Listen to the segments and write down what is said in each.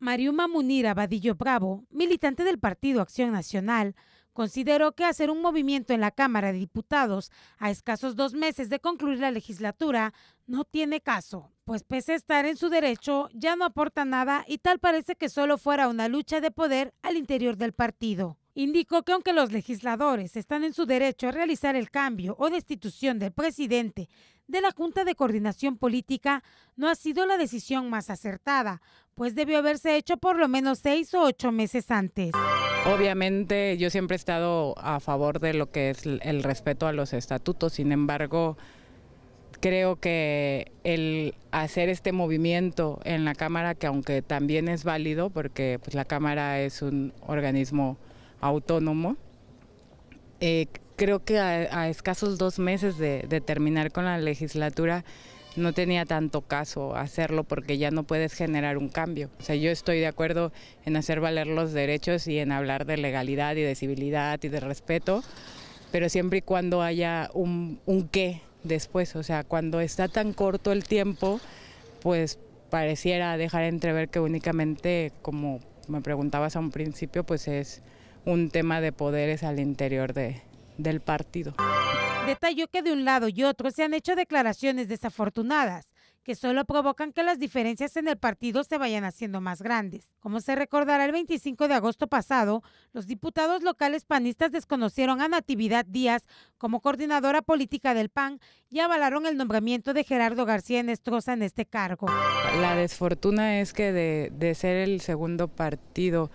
Mariuma Munira Vadillo Bravo, militante del Partido Acción Nacional, consideró que hacer un movimiento en la Cámara de Diputados a escasos dos meses de concluir la legislatura no tiene caso, pues pese a estar en su derecho, ya no aporta nada y tal parece que solo fuera una lucha de poder al interior del partido. Indicó que aunque los legisladores están en su derecho a realizar el cambio o destitución del presidente de la Junta de Coordinación Política no ha sido la decisión más acertada, pues debió haberse hecho por lo menos seis o ocho meses antes. Obviamente yo siempre he estado a favor de lo que es el respeto a los estatutos, sin embargo creo que el hacer este movimiento en la Cámara, que aunque también es válido, porque pues, la Cámara es un organismo autónomo, eh, creo que a, escasos dos meses de, terminar con la legislatura, no tenía tanto caso hacerlo porque ya no puedes generar un cambio. O sea, yo estoy de acuerdo en hacer valer los derechos y en hablar de legalidad y de civilidad y de respeto, pero siempre y cuando haya un, un qué después. O sea, cuando está tan corto el tiempo, pues pareciera dejar entrever que únicamente, como me preguntabas a un principio, pues es un tema de poderes al interior de, del partido. Detalló que de un lado y otro se han hecho declaraciones desafortunadas que solo provocan que las diferencias en el partido se vayan haciendo más grandes. Como se recordará el 25 de agosto pasado, los diputados locales panistas desconocieron a Natividad Díaz como coordinadora política del PAN y avalaron el nombramiento de Gerardo García Nestroza en este cargo. La desfortuna es que de ser el segundo partido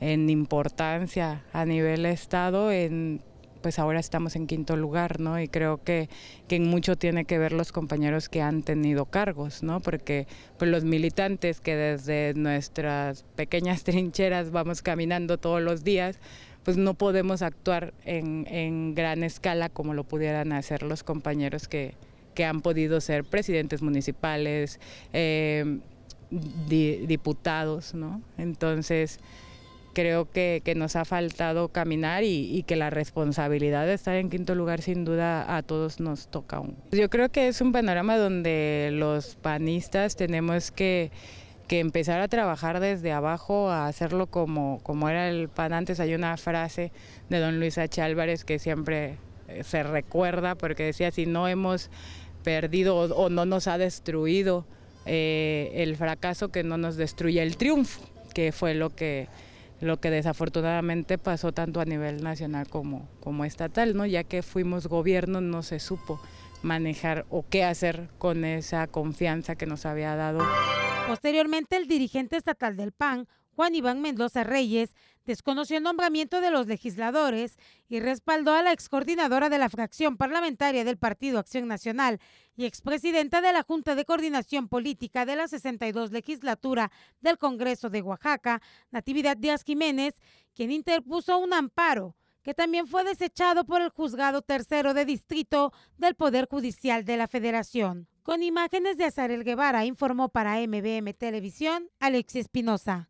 en importancia a nivel Estado, en pues ahora estamos en quinto lugar, ¿no? Y creo que, en mucho tiene que ver los compañeros que han tenido cargos, ¿no? Porque pues los militantes que desde nuestras pequeñas trincheras vamos caminando todos los días, pues no podemos actuar en, gran escala como lo pudieran hacer los compañeros que, han podido ser presidentes municipales, eh, diputados, ¿no? Entonces creo que, que, nos ha faltado caminar y, que la responsabilidad de estar en quinto lugar sin duda a todos nos toca aún. Yo creo que es un panorama donde los panistas tenemos que, que empezar a trabajar desde abajo, a hacerlo como, como era el pan antes. Hay una frase de don Luis H. Álvarez que siempre eh, se recuerda porque decía, si no hemos perdido o, no nos ha destruido eh, el fracaso, que no nos destruya el triunfo, que fue lo que lo que desafortunadamente pasó tanto a nivel nacional como, como estatal, ¿no? ya que fuimos gobierno no se supo manejar o qué hacer con esa confianza que nos había dado. Posteriormente, el dirigente estatal del PAN, Juan Iván Mendoza Reyes, desconoció el nombramiento de los legisladores y respaldó a la excoordinadora de la fracción parlamentaria del Partido Acción Nacional y expresidenta de la Junta de Coordinación Política de la 62 legislatura del Congreso de Oaxaca, Natividad Díaz Jiménez, quien interpuso un amparo que también fue desechado por el juzgado tercero de distrito del Poder Judicial de la Federación. Con imágenes de Azarel Guevara, informó para MBM Televisión Alexis Espinosa.